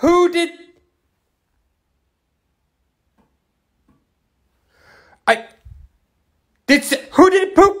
Who did. I. Did. Who did poop?